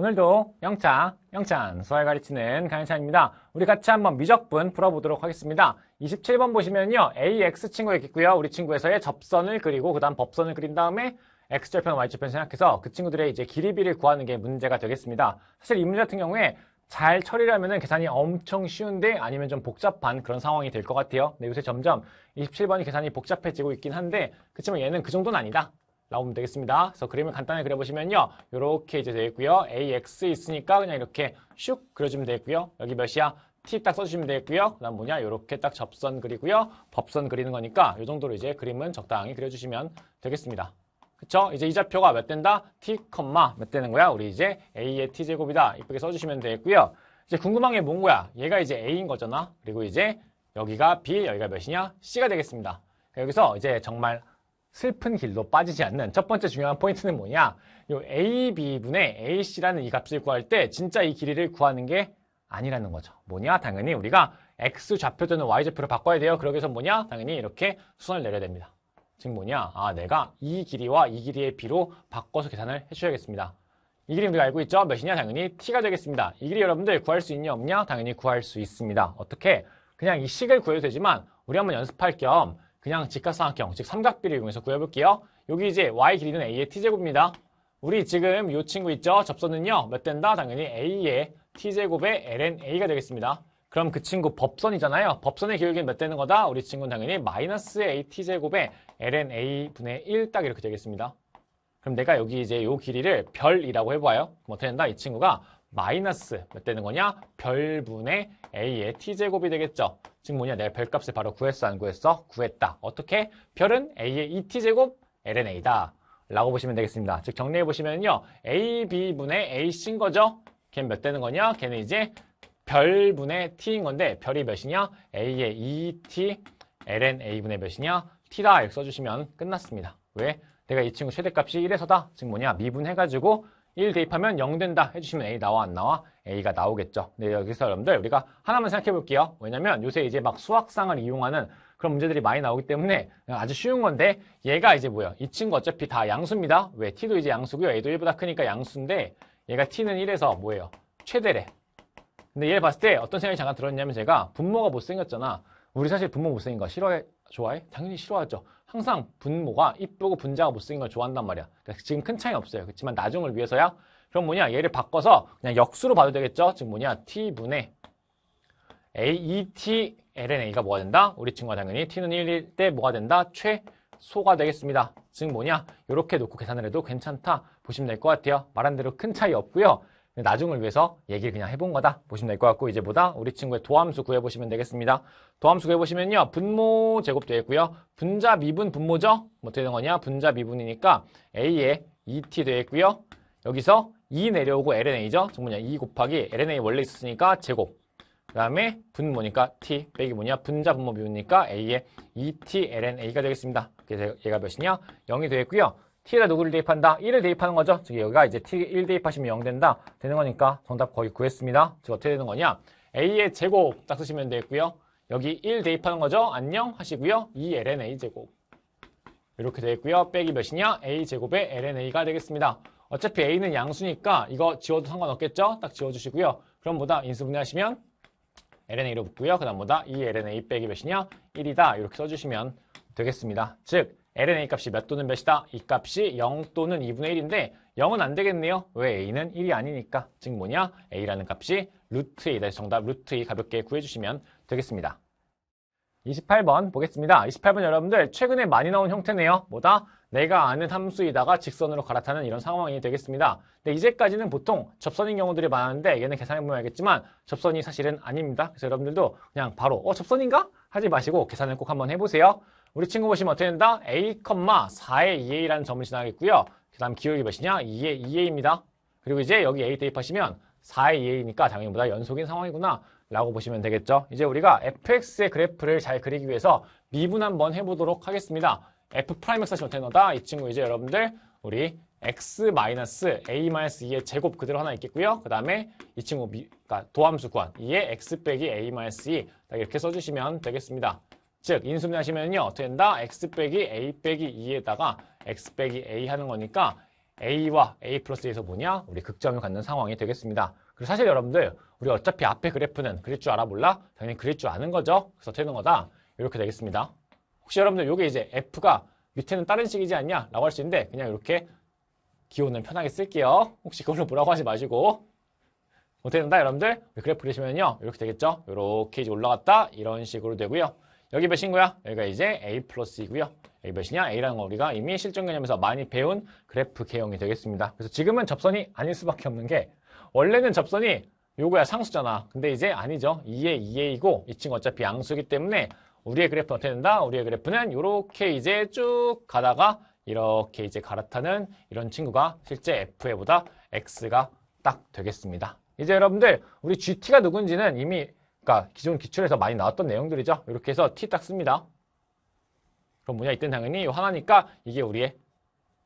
오늘도 영창, 영창 수학 가르치는 강영찬입니다. 우리 같이 한번 미적분 풀어보도록 하겠습니다. 27번 보시면요. AX 친구 에게 있겠고요. 우리 친구에서의 접선을 그리고 그 다음 법선을 그린 다음에 X절편, Y절편 생각해서 그 친구들의 이제 길이비를 구하는 게 문제가 되겠습니다. 사실 이 문제 같은 경우에 잘 처리를 하면 계산이 엄청 쉬운데 아니면 좀 복잡한 그런 상황이 될 것 같아요. 근데 네, 요새 점점 27번이 계산이 복잡해지고 있긴 한데 그렇지만 얘는 그 정도는 아니다. 나오면 되겠습니다. 그래서 그림을 간단하게 그려보시면요. 이렇게 이제 되겠고요. AX 있으니까 그냥 이렇게 슉 그려주면 되겠고요. 여기 몇이야? T 딱 써주시면 되겠고요. 그 다음 뭐냐? 이렇게 딱 접선 그리고요. 법선 그리는 거니까 이 정도로 이제 그림은 적당히 그려주시면 되겠습니다. 그쵸? 이제 이 좌표가 몇 된다? T, 몇 되는 거야? 우리 이제 A의 T제곱이다. 이쁘게 써주시면 되겠고요. 이제 궁금한 게 뭔 거야? 얘가 이제 A인 거잖아. 그리고 이제 여기가 B, 여기가 몇이냐? C가 되겠습니다. 여기서 이제 정말 슬픈 길로 빠지지 않는 첫 번째 중요한 포인트는 뭐냐? 이 AB분의 AC라는 이 값을 구할 때 진짜 이 길이를 구하는 게 아니라는 거죠. 뭐냐? 당연히 우리가 X 좌표되는 Y 좌표로 바꿔야 돼요. 그러기 위해서 뭐냐? 당연히 이렇게 수선을 내려야 됩니다. 즉 뭐냐? 아, 내가 이 길이와 이 길이의 비로 바꿔서 계산을 해줘야겠습니다. 이 길이 우리가 알고 있죠? 몇이냐? 당연히 T가 되겠습니다. 이 길이 여러분들 구할 수 있냐? 없냐? 당연히 구할 수 있습니다. 어떻게? 그냥 이 식을 구해도 되지만 우리 한번 연습할 겸 그냥 직각삼각형, 즉 삼각비를 이용해서 구해볼게요. 여기 이제 y 길이는 a의 t제곱입니다. 우리 지금 이 친구 있죠? 접선은요. 몇 된다? 당연히 a의 t제곱의 ln a가 되겠습니다. 그럼 그 친구 법선이잖아요. 법선의 기울기는 몇 되는 거다? 우리 친구는 당연히 마이너스 at제곱의 ln a 분의 1 딱 이렇게 되겠습니다. 그럼 내가 여기 이제 요 길이를 별이라고 해봐요. 그럼 뭐 어떻게 된다? 이 친구가 마이너스 몇 되는 거냐? 별분의 A의 T제곱이 되겠죠. 즉 뭐냐? 내가 별값을 바로 구했어 안 구했어? 구했다. 어떻게? 별은 A의 e t 제곱 LNA다. 라고 보시면 되겠습니다. 즉 정리해 보시면요. AB분의 A씨인 거죠. 걔는 몇 되는 거냐? 걔는 이제 별분의 T인 건데 별이 몇이냐? A의 e t LNA분의 몇이냐? T다. 이렇게 써주시면 끝났습니다. 왜? 내가 이 친구 최대값이 1에서다. 즉 뭐냐? 미분해가지고 1 대입하면 0 된다 해주시면 A 나와 안 나와? A가 나오겠죠. 근데 네, 여기서 여러분들 우리가 하나만 생각해 볼게요. 왜냐면 요새 이제 막 수학상을 이용하는 그런 문제들이 많이 나오기 때문에 아주 쉬운 건데 얘가 이제 뭐야? 이 친구 어차피 다 양수입니다. 왜? T도 이제 양수고요. A도 1보다 크니까 양수인데 얘가 T는 1에서 뭐예요? 최대래. 근데 얘를 봤을 때 어떤 생각이 잠깐 들었냐면 제가 분모가 못생겼잖아. 우리 사실 분모 못생긴 거 싫어해? 좋아해? 당연히 싫어하죠. 항상 분모가 이쁘고 분자가 못생긴 걸 좋아한단 말이야. 그러니까 지금 큰 차이 없어요. 그렇지만 나중을 위해서야 그럼 뭐냐 얘를 바꿔서 그냥 역수로 봐도 되겠죠. 지금 뭐냐 t분의 a e t lna가 뭐가 된다? 우리 친구가 당연히 t는 1일 때 뭐가 된다? 최소가 되겠습니다. 지금 뭐냐 이렇게 놓고 계산을 해도 괜찮다 보시면 될 것 같아요. 말한 대로 큰 차이 없고요. 나중을 위해서 얘기를 그냥 해본 거다 보시면 될 것 같고 이제 보다 우리 친구의 도함수 구해보시면 되겠습니다. 도함수 구해보시면요. 분모 제곱 되겠고요. 분자 미분 분모죠? 뭐 되는 거냐? 분자 미분이니까 A에 2T 되겠고요. 여기서 2 e 내려오고 LNA죠? 정문이2 e 곱하기 LNA 원래 있었으니까 제곱. 그 다음에 분모니까 T 빼기 뭐냐? 분자 분모 미분이니까 A에 2T LNA가 되겠습니다. 그래서 얘가 몇이냐? 0이 되겠고요. t에다 누구를 대입한다? 1을 대입하는 거죠. 즉 여기가 이제 t1 대입하시면 0 된다. 되는 거니까 정답 거의 구했습니다. 즉 어떻게 되는 거냐? a의 제곱 딱 쓰시면 되겠고요. 여기 1 대입하는 거죠. 안녕 하시고요. 2ln a 제곱. 이렇게 되겠고요. 빼기 몇이냐? a 제곱에 ln a가 되겠습니다. 어차피 a는 양수니까 이거 지워도 상관없겠죠? 딱 지워주시고요. 그럼 보다 인수분해하시면 ln a로 붙고요. 그 다음 보다 2ln a 빼기 몇이냐? 1이다. 이렇게 써주시면 되겠습니다. 즉 LNA 값이 몇 또는 몇이다? 이 값이 0 또는 2분의 1인데 0은 안 되겠네요. 왜 A는 1이 아니니까. 즉 뭐냐? A라는 값이 루트 A. 정답 루트 A 가볍게 구해주시면 되겠습니다. 28번 보겠습니다. 28번 여러분들 최근에 많이 나온 형태네요. 뭐다? 내가 아는 함수이다가 직선으로 갈아타는 이런 상황이 되겠습니다. 근데 이제까지는 보통 접선인 경우들이 많았는데 얘는 계산해보면 알겠지만 접선이 사실은 아닙니다. 그래서 여러분들도 그냥 바로 어 접선인가? 하지 마시고 계산을 꼭 한번 해보세요. 우리 친구 보시면 어떻게 된다? a, 4의 2a라는 점을 지나겠고요. 그 다음 기억이 몇이냐? 2의 2a입니다. 그리고 이제 여기 a 대입하시면 4의 2a니까 당연히 보다 연속인 상황이구나 라고 보시면 되겠죠. 이제 우리가 fx의 그래프를 잘 그리기 위해서 미분 한번 해보도록 하겠습니다. f'x 하시면 어떻게 된다? 이 친구 이제 여러분들 우리 x-a-2의 제곱 그대로 하나 있겠고요. 그 다음에 이 친구 미, 그러니까 도함수 구한 2의 x 빼기 a-2 e 이렇게 써주시면 되겠습니다. 즉 인수분해하시면요 어떻게 된다? x 빼기 a 빼기 2에다가 x 빼기 a 하는 거니까 a와 a 플러스 2에서 뭐냐? 우리 극점을 갖는 상황이 되겠습니다. 그리고 사실 여러분들 우리 어차피 앞에 그래프는 그릴 줄 알아 몰라? 당연히 그릴 줄 아는 거죠. 그래서 되는 거다. 이렇게 되겠습니다. 혹시 여러분들 이게 이제 f가 밑에는 다른 식이지 않냐? 라고 할 수 있는데 그냥 이렇게 기호는 편하게 쓸게요. 혹시 그걸로 뭐라고 하지 마시고 어떻게 된다 여러분들? 그래프 그리시면요 이렇게 되겠죠? 이렇게 이제 올라갔다 이런 식으로 되고요. 여기 몇인거야? 여기가 이제 A 플러스이고요. A 몇이냐? A라는 거 우리가 이미 실전 개념에서 많이 배운 그래프 개형이 되겠습니다. 그래서 지금은 접선이 아닐 수밖에 없는 게 원래는 접선이 요거야 상수잖아. 근데 이제 아니죠. 2의 2A이고 이 친구 어차피 양수기 때문에 우리의 그래프는 어떻게 된다? 우리의 그래프는 이렇게 이제 쭉 가다가 이렇게 이제 갈아타는 이런 친구가 실제 F에보다 X가 딱 되겠습니다. 이제 여러분들 우리 GT가 누군지는 이미 그러니까 기존 기출에서 많이 나왔던 내용들이죠. 이렇게 해서 t 딱 씁니다. 그럼 뭐냐? 이땐 당연히 하나니까 이게 우리의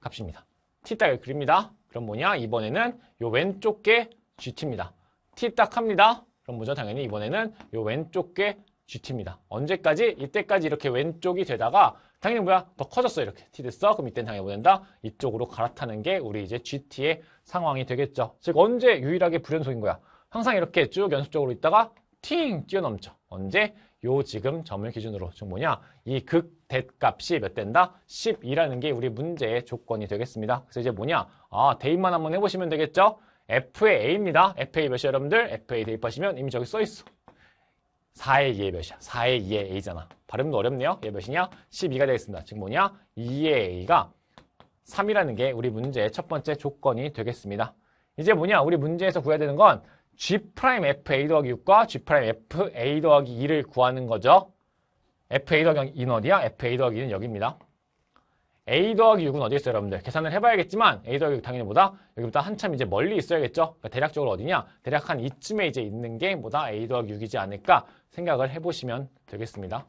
값입니다. t 딱을 그립니다. 그럼 뭐냐? 이번에는 요 왼쪽 게 gt입니다. t 딱 합니다. 그럼 뭐죠? 당연히 이번에는 요 왼쪽 게 GT입니다. 언제까지? 이때까지 이렇게 왼쪽이 되다가 당연히 뭐야? 더 커졌어 이렇게 T 됐어? 그럼 이때는 당연히 보낸다 뭐 이쪽으로 갈아타는 게 우리 이제 GT의 상황이 되겠죠. 즉 언제 유일하게 불연속인 거야? 항상 이렇게 쭉 연속적으로 있다가 팅 뛰어넘죠. 언제? 요 지금 점을 기준으로 지금 뭐냐 이 극대값이 몇 된다? 10이라는 게 우리 문제의 조건이 되겠습니다. 그래서 이제 뭐냐 아 대입만 한번 해보시면 되겠죠. F의 A입니다. FA 몇이 여러분들? FA 대입하시면 이미 저기 써있어. 4의 2의 몇이야? 4의 2의 A잖아. 발음도 어렵네요. 얘 몇이냐? 12가 되겠습니다. 지금 뭐냐? 2의 A가 3이라는 게 우리 문제의 첫 번째 조건이 되겠습니다. 이제 뭐냐? 우리 문제에서 구해야 되는 건 G'FA 더하기 6과 G'FA 더하기 2를 구하는 거죠. FA 더하기 인 어디야? FA 더하기 2는 여기입니다. A 더하기 6은 어디 있어요, 여러분들? 계산을 해봐야겠지만 A 더하기 6 당연히 뭐다? 여기보다 한참 이제 멀리 있어야겠죠? 그러니까 대략적으로 어디냐? 대략 한 이쯤에 이제 있는 게 뭐다? A 더하기 6이지 않을까 생각을 해보시면 되겠습니다.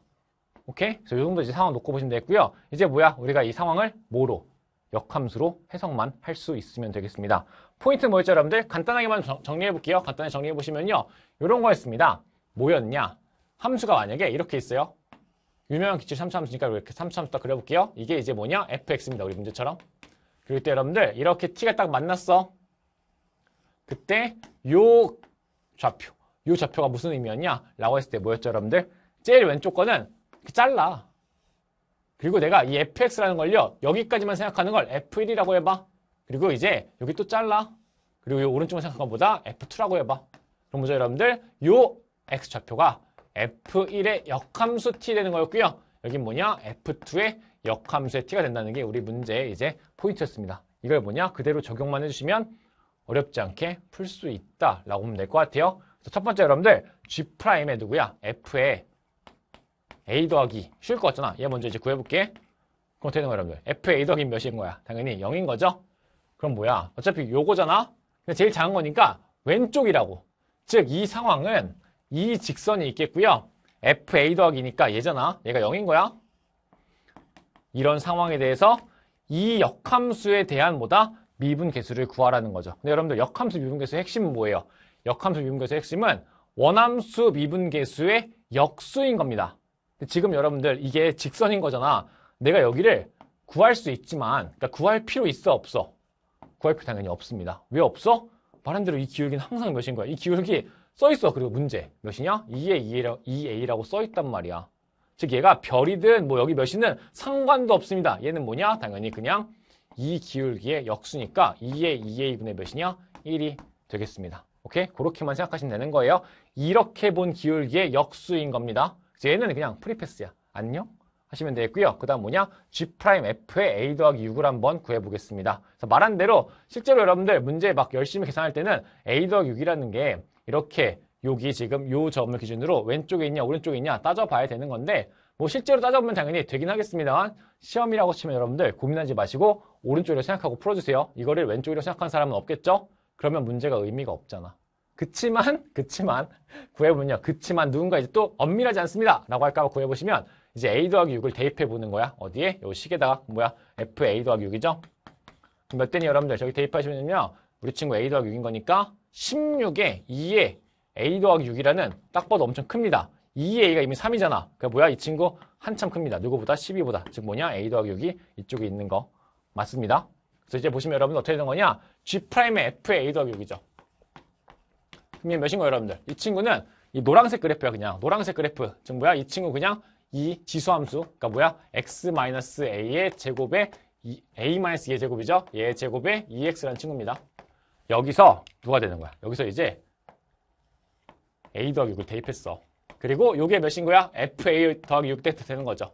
오케이? 그래서 이 정도 이제 상황 놓고 보시면 되겠고요. 이제 뭐야? 우리가 이 상황을 뭐로? 역함수로 해석만 할 수 있으면 되겠습니다. 포인트 뭐였죠, 여러분들? 간단하게만 정리해 볼게요. 간단히 정리해 보시면요. 이런 거였습니다. 뭐였냐? 함수가 만약에 이렇게 있어요. 유명한 기출 3차 함수니까 이렇게 3차 함수 딱 그려볼게요. 이게 이제 뭐냐? fx입니다. 우리 문제처럼. 그럴 때 여러분들 이렇게 t가 딱 만났어. 그때 요 좌표, 요 좌표가 무슨 의미였냐? 라고 했을 때 뭐였죠, 여러분들? 제일 왼쪽 거는 잘라. 그리고 내가 이 fx라는 걸요. 여기까지만 생각하는 걸 f1이라고 해봐. 그리고 이제 여기 또 잘라. 그리고 이 오른쪽만 생각한 것보다 f2라고 해봐. 그럼 먼저 여러분들 요 x좌표가 f1의 역함수 t 되는 거였고요. 여긴 뭐냐? f2의 역함수의 t가 된다는 게 우리 문제의 이제 포인트였습니다. 이걸 뭐냐? 그대로 적용만 해주시면 어렵지 않게 풀 수 있다라고 보면 될 것 같아요. 첫 번째 여러분들 G'의 누구야? F의 a 더하기 쉬울 것 같잖아. 얘 먼저 이제 구해볼게. 그럼 어떻게 되는 거야, 여러분들? f a 더하기 몇인 거야? 당연히 0인 거죠? 그럼 뭐야? 어차피 요거잖아? 근데 제일 작은 거니까 왼쪽이라고. 즉, 이 상황은 이 직선이 있겠고요. f a 더하기니까 얘잖아. 얘가 0인 거야. 이런 상황에 대해서 이 역함수에 대한 뭐다? 미분계수를 구하라는 거죠. 근데 여러분들 역함수 미분계수의 핵심은 뭐예요? 역함수 미분계수의 핵심은 원함수 미분계수의 역수인 겁니다. 지금 여러분들 이게 직선인 거잖아. 내가 여기를 구할 수 있지만 그러니까 구할 필요 있어 없어? 구할 필요 당연히 없습니다. 왜 없어? 말한 대로 이 기울기는 항상 몇인 거야. 이 기울기 써 있어. 그리고 문제 몇이냐? 2의 2A라고 써 있단 말이야. 즉 얘가 별이든 뭐 여기 몇이든 상관도 없습니다. 얘는 뭐냐? 당연히 그냥 이 기울기의 역수니까 2의 2A분의 몇이냐? 1이 되겠습니다. 오케이? 그렇게만 생각하시면 되는 거예요. 이렇게 본 기울기의 역수인 겁니다. 얘는 그냥 프리패스야. 안녕? 하시면 되겠고요. 그 다음 뭐냐? G'F에 A 더하기 6을 한번 구해보겠습니다. 그래서 말한 대로 실제로 여러분들 문제 막 열심히 계산할 때는 A 더하기 6이라는 게 이렇게 여기 지금 요 점을 기준으로 왼쪽에 있냐 오른쪽에 있냐 따져봐야 되는 건데 뭐 실제로 따져보면 당연히 되긴 하겠습니다만 시험이라고 치면 여러분들 고민하지 마시고 오른쪽으로 생각하고 풀어주세요. 이거를 왼쪽으로 생각한 사람은 없겠죠? 그러면 문제가 의미가 없잖아. 그치만 그치만 구해보면요. 그치만 누군가 이제 또 엄밀하지 않습니다. 라고 할까봐 구해보시면 이제 a 더하기 6을 대입해보는 거야. 어디에? 요 식에다가 뭐야? fa 더하기 6이죠. 몇 대니 여러분들 저기 대입하시면요. 우리 친구 a 더하기 6인 거니까 16에 2에 a 더하기 6이라는 딱 봐도 엄청 큽니다. 2a가 이미 3이잖아. 그 뭐야? 이 친구 한참 큽니다. 누구보다 12보다. 즉 뭐냐? a 더하기 6이 이쪽에 있는 거. 맞습니다. 그래서 이제 보시면 여러분 어떻게 된 거냐? g'의 f의 a 더하기 6이죠. 분명히 몇인 거예요, 여러분들? 이 친구는 이 노란색 그래프야, 그냥. 노란색 그래프. 즉, 뭐야? 이 친구 그냥 이 지수함수. 그러니까 뭐야? x-a의 제곱에 a-2의 제곱이죠? 얘 제곱에 2x라는 e 친구입니다. 여기서 누가 되는 거야? 여기서 이제 a 더하기 6을 대입했어. 그리고 이게 몇인 거야? fa 더하기 6 대입 되는 거죠.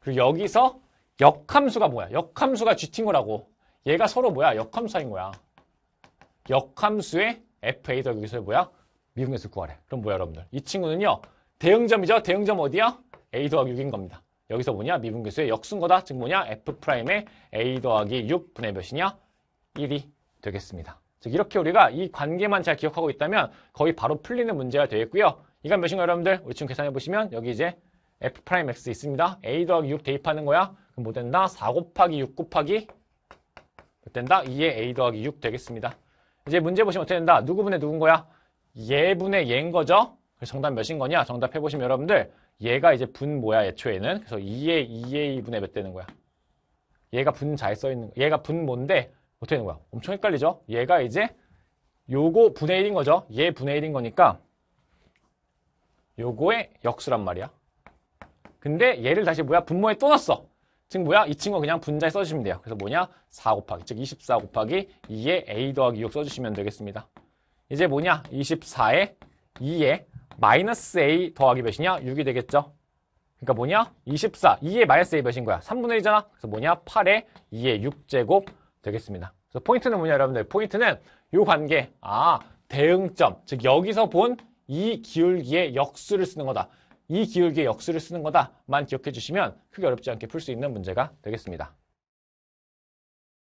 그리고 여기서 역함수가 뭐야? 역함수가 gt인 거라고. 얘가 서로 뭐야? 역함수인 거야. 역함수의 f a 더 여기서 뭐야? 미분에서 구하래. 그럼 뭐야 여러분들? 이 친구는요. 대응점이죠. 대응점 어디야? A 더하기 6인 겁니다. 여기서 뭐냐? 미분계수의 역순 거다. 즉 뭐냐? F'의 A 더하기 6분의 몇이냐? 1이 되겠습니다. 즉 이렇게 우리가 이 관계만 잘 기억하고 있다면 거의 바로 풀리는 문제가 되겠고요. 이건 몇인가 여러분들? 우리 지금 계산해 보시면 여기 이제 F'X 있습니다. A 더하기 6 대입하는 거야. 그럼 뭐 된다? 4 곱하기 6 곱하기 뭐 된다? 2에 A 더하기 6 되겠습니다. 이제 문제 보시면 어떻게 된다? 누구분의 누군거야? 예분의 예인 거죠? 정답 몇인 거냐? 정답 해보시면 여러분들 얘가 이제 분 뭐야 애초에는? 그래서 2의 2의 2분의 몇 되는 거야? 얘가 분 잘 써있는 거 얘가 분 뭔데? 어떻게 되는 거야? 엄청 헷갈리죠? 얘가 이제 요거 분의 1인 거죠? 얘 분의 1인 거니까 요거의 역수란 말이야. 근데 얘를 다시 뭐야? 분모에 또 넣었어. 친뭐야이 친구 그냥 분자에 써주시면 돼요. 그래서 뭐냐 4 곱하기 즉24 곱하기 2에 a 더하기 6 써주시면 되겠습니다. 이제 뭐냐 24에 2에 마이너스 a 더하기 몇이냐 6이 되겠죠. 그러니까 뭐냐 24 2에 마이너스 a 몇인 거야 3분의 1이잖아. 그래서 뭐냐 8에 2에 6제곱 되겠습니다. 그래서 포인트는 뭐냐 여러분들 포인트는 이 관계 아 대응점 즉 여기서 본 이 기울기의 역수를 쓰는 거다. 이 기울기의 역수를 쓰는 거다만 기억해 주시면 크게 어렵지 않게 풀 수 있는 문제가 되겠습니다.